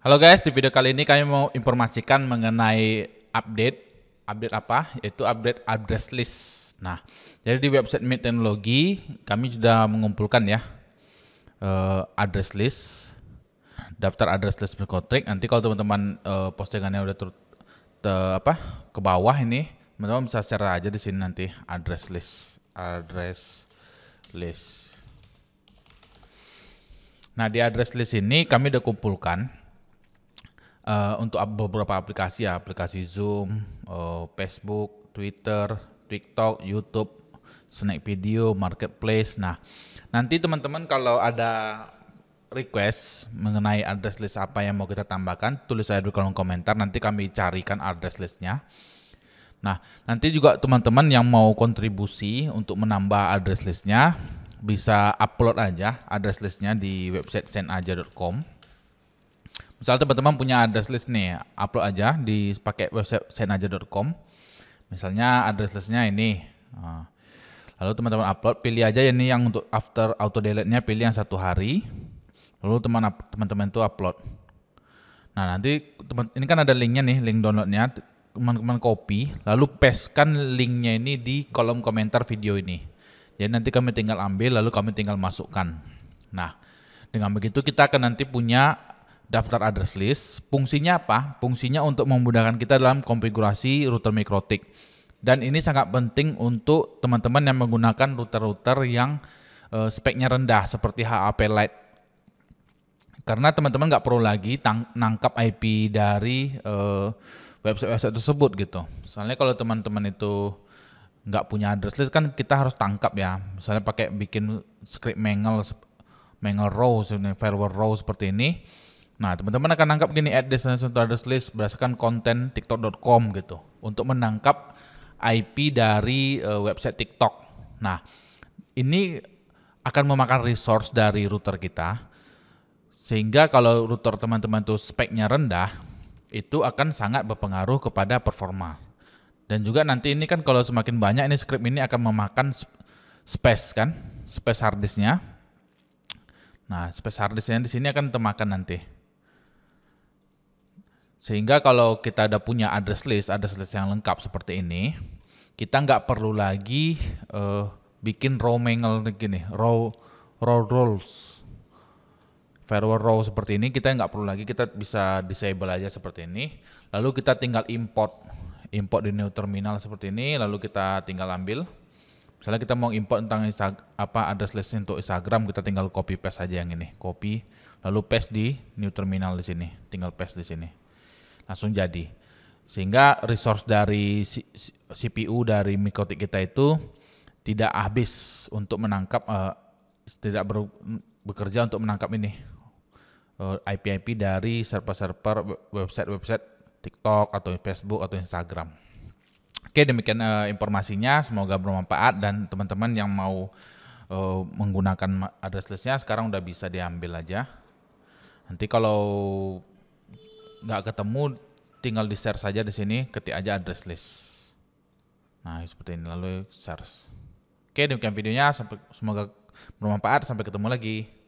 Halo guys, di video kali ini kami mau informasikan mengenai update. Update apa? Yaitu update address list. Nah, jadi di website Meet Teknologi kami sudah mengumpulkan ya uh, address list, daftar address list berkontrak. Nanti kalau teman-teman uh, postingannya udah ter, ter, apa ke bawah ini, teman-teman bisa share aja di sini nanti address list, address list. Nah, di address list ini kami udah kumpulkan uh, untuk beberapa aplikasi ya, aplikasi Zoom, uh, Facebook, Twitter, TikTok, YouTube, Snack Video, Marketplace. Nah, nanti teman-teman kalau ada request mengenai address list apa yang mau kita tambahkan, tulis saya di kolom komentar, nanti kami carikan address listnya. Nah, nanti juga teman-teman yang mau kontribusi untuk menambah address listnya, bisa upload aja address listnya di website sendaja.com. Misal teman-teman punya address list nih, upload aja di pakai website senaja.com. Misalnya address listnya ini. Ah. Lalu teman-teman upload, pilih aja ini yang untuk after auto delete-nya pilih yang satu hari. Lalu teman-teman itu upload. Nah nanti teman ini kan ada linknya nih, link downloadnya. Teman-teman copy, lalu pastekan linknya ini di kolom komentar video ini. Jadi nanti kami tinggal ambil, lalu kami tinggal masukkan. Nah, dengan begitu kita akan nanti punya daftar address list. Fungsinya apa? Fungsinya untuk memudahkan kita dalam konfigurasi router mikrotik. Dan ini sangat penting untuk teman-teman yang menggunakan router-router yang eh, speknya rendah seperti HAP Lite. Karena teman-teman nggak perlu lagi nangkap IP dari uh, website-website tersebut gitu. Misalnya kalau teman-teman itu nggak punya address list kan kita harus tangkap ya. Misalnya pakai bikin script mangle mangle row, firewall row seperti ini Nah, teman-teman akan nangkap gini add destination to address list berdasarkan konten tiktok.com gitu untuk menangkap IP dari uh, website TikTok. Nah, ini akan memakan resource dari router kita sehingga kalau router teman-teman itu speknya rendah itu akan sangat berpengaruh kepada performa. Dan juga nanti ini kan kalau semakin banyak ini script ini akan memakan space kan, space harddisknya. Nah, space harddisknya di sini akan termakan nanti. Sehingga kalau kita ada punya address list, address list yang lengkap seperti ini, kita nggak perlu lagi uh, bikin row mangle gini, row row roles. Firewall row seperti ini kita nggak perlu lagi, kita bisa disable aja seperti ini. Lalu kita tinggal import import di new terminal seperti ini, lalu kita tinggal ambil. Misalnya kita mau import tentang apa address list untuk Instagram, kita tinggal copy paste aja yang ini, copy lalu paste di new terminal di sini, tinggal paste di sini langsung jadi. Sehingga resource dari CPU dari mikrotik kita itu tidak habis untuk menangkap uh, tidak ber, bekerja untuk menangkap ini eh, ip IP IP dari server-server website-website TikTok atau Facebook atau Instagram. Oke, demikian uh, informasinya, semoga bermanfaat dan teman-teman yang mau uh, menggunakan address listnya sekarang udah bisa diambil aja. Nanti kalau nggak ketemu tinggal di share saja di sini ketik aja address list nah seperti ini lalu search oke demikian videonya sampai semoga bermanfaat sampai ketemu lagi